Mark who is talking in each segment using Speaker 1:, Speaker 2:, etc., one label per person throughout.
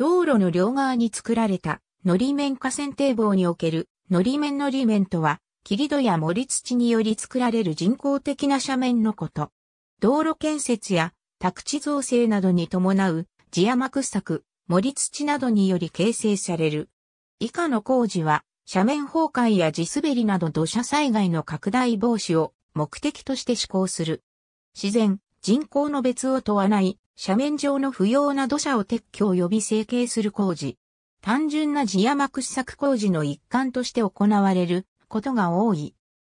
Speaker 1: 道路の両側に作られた、のり面河川堤防における、のり面のり面とは、切り土や盛り土により作られる人工的な斜面のこと。道路建設や宅地造成などに伴う地山掘削、盛り土などにより形成される。以下の工事は、斜面崩壊や地滑りなど土砂災害の拡大防止を目的として施行する。自然、人口の別を問わない斜面上の不要な土砂を撤去及び成形する工事。単純な地山掘削工事の一環として行われることが多い。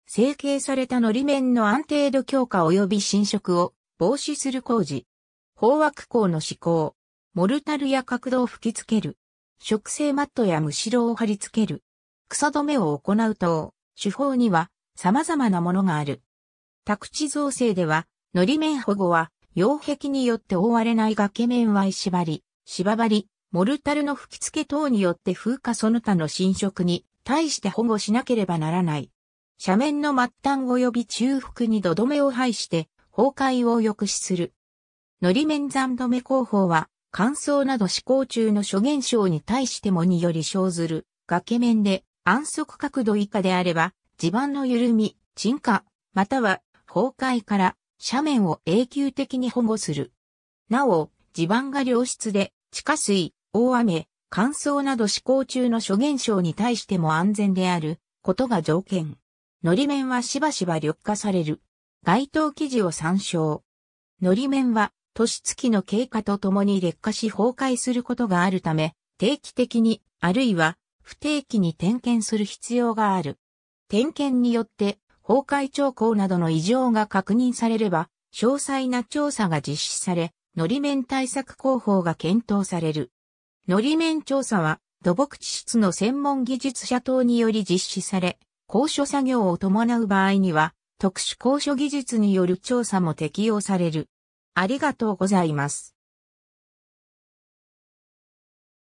Speaker 1: 成形されたのり面の安定度強化及び侵食を防止する工事。方枠工の施行。モルタルや角度を吹き付ける。植生マットやむしろを貼り付ける。草止めを行う等、手法には様々なものがある。宅地造成では、のり面保護は擁壁によって覆われない崖面は石張り、芝張り、モルタルの吹き付け等によって風化その他の侵食に対して保護しなければならない。斜面の末端及び中腹に土留めを配して崩壊を抑止する。のり面残止め工法は乾燥など思考中の諸現象に対してもにより生ずる崖面で安息角度以下であれば地盤の緩み、沈下、または崩壊から斜面を永久的に保護する。なお、地盤が良質で、地下水、大雨、乾燥など施行中の諸現象に対しても安全であることが条件。のり面はしばしば緑化される。該当記事を参照。のり面は、年月の経過とともに劣化し崩壊することがあるため、定期的に、あるいは不定期に点検する必要がある。点検によって崩壊兆候などの異常が確認されれば、詳細な調査が実施され、のり面対策広報が検討される。のり面調査は、土木地質の専門技術者等により実施され、高所作業を伴う場合には、特殊高所技術による調査も適用される。ありがとうございます。